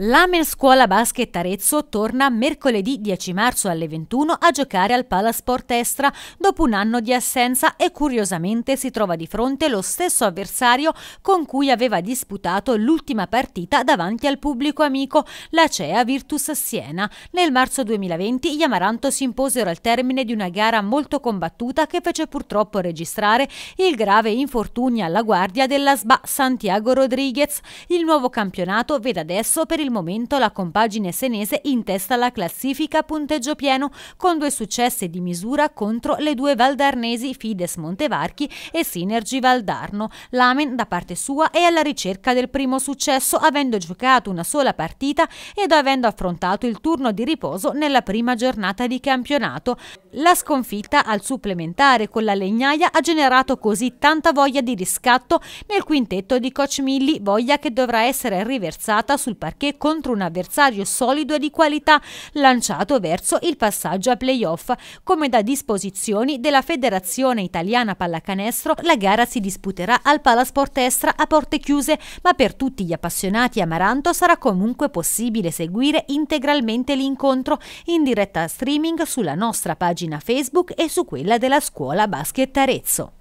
L'Amen Scuola Basket Arezzo torna mercoledì 10 marzo alle 21 a giocare al Palasport Estra dopo un anno di assenza e curiosamente si trova di fronte lo stesso avversario con cui aveva disputato l'ultima partita davanti al pubblico amico, la CEA Virtus Siena. Nel marzo 2020 gli Amaranto si imposero al termine di una gara molto combattuta che fece purtroppo registrare il grave infortunio alla guardia della SBA Santiago Rodriguez. Il nuovo campionato vede adesso per il il momento la compagine senese in testa alla classifica a punteggio pieno con due successi di misura contro le due valdarnesi Fides Montevarchi e Sinergi Valdarno. Lamen da parte sua è alla ricerca del primo successo avendo giocato una sola partita ed avendo affrontato il turno di riposo nella prima giornata di campionato. La sconfitta al supplementare con la Legnaia ha generato così tanta voglia di riscatto nel quintetto di Coach Milli, voglia che dovrà essere riversata sul parquet contro un avversario solido e di qualità lanciato verso il passaggio a playoff. Come da disposizioni della Federazione Italiana Pallacanestro, la gara si disputerà al Palasport Estra a porte chiuse, ma per tutti gli appassionati Amaranto sarà comunque possibile seguire integralmente l'incontro in diretta streaming sulla nostra pagina Facebook e su quella della scuola Basket Arezzo.